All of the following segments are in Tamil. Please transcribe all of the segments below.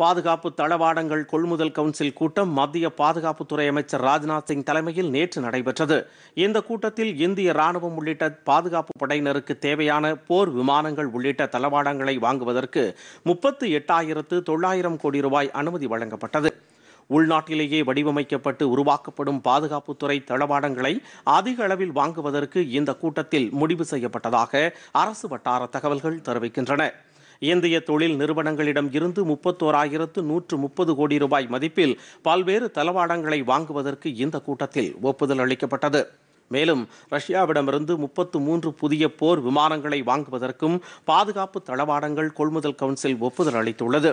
பாதுகாப்பு தளவாடங்கள் கொள்முதல் கவுன்சில் கூட்டம் மத்திய பாதுகாப்புத்துறை அமைச்சர் ராஜ்நாத் சிங் தலைமையில் நேற்று நடைபெற்றது இந்த கூட்டத்தில் இந்திய ராணுவம் உள்ளிட்ட பாதுகாப்பு படையினருக்கு தேவையான போர் விமானங்கள் உள்ளிட்ட தளவாடங்களை வாங்குவதற்கு முப்பத்து எட்டாயிரத்து தொள்ளாயிரம் கோடி ரூபாய் அனுமதி வழங்கப்பட்டது உள்நாட்டிலேயே வடிவமைக்கப்பட்டு உருவாக்கப்படும் பாதுகாப்புத்துறை தளவாடங்களை அதிக அளவில் வாங்குவதற்கு இந்த கூட்டத்தில் முடிவு செய்யப்பட்டதாக அரசு வட்டார தகவல்கள் தெரிவிக்கின்றன இந்திய தொழில் நிறுவனங்களிடம் இருந்து முப்பத்தோராயிரத்து நூற்று முப்பது கோடி ரூபாய் மதிப்பில் பல்வேறு தளவாடங்களை வாங்குவதற்கு இந்த கூட்டத்தில் ஒப்புதல் அளிக்கப்பட்டது மேலும் ரஷ்யாவிடமிருந்து முப்பத்து மூன்று புதிய போர் விமானங்களை வாங்குவதற்கும் பாதுகாப்பு தளவாடங்கள் கொள்முதல் கவுன்சில் ஒப்புதல் அளித்துள்ளது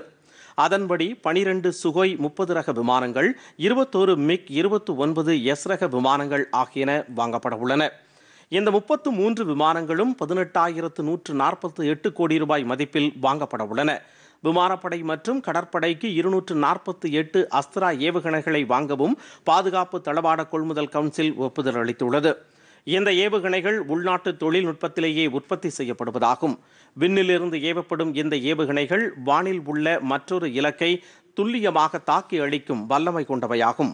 அதன்படி பனிரெண்டு சுகோய் முப்பது ரக விமானங்கள் இருபத்தோரு மிக் இருபத்தி ஒன்பது எஸ் ரக விமானங்கள் ஆகியன வாங்கப்பட உள்ளன இந்த முப்பத்து மூன்று விமானங்களும் பதினெட்டாயிரத்து நூற்று நாற்பத்து எட்டு கோடி ரூபாய் மதிப்பில் வாங்கப்பட உள்ளன விமானப்படை மற்றும் கடற்படைக்கு இருநூற்று நாற்பத்தி எட்டு அஸ்திரா ஏவுகணைகளை வாங்கவும் பாதுகாப்பு தளவாட கொள்முதல் கவுன்சில் ஒப்புதல் அளித்துள்ளது இந்த ஏவுகணைகள் உள்நாட்டு தொழில்நுட்பத்திலேயே உற்பத்தி செய்யப்படுவதாகும் விண்ணிலிருந்து ஏவப்படும் இந்த ஏவுகணைகள் வானில் உள்ள மற்றொரு இலக்கை துல்லியமாக தாக்கி அளிக்கும் வல்லமை கொண்டவையாகும்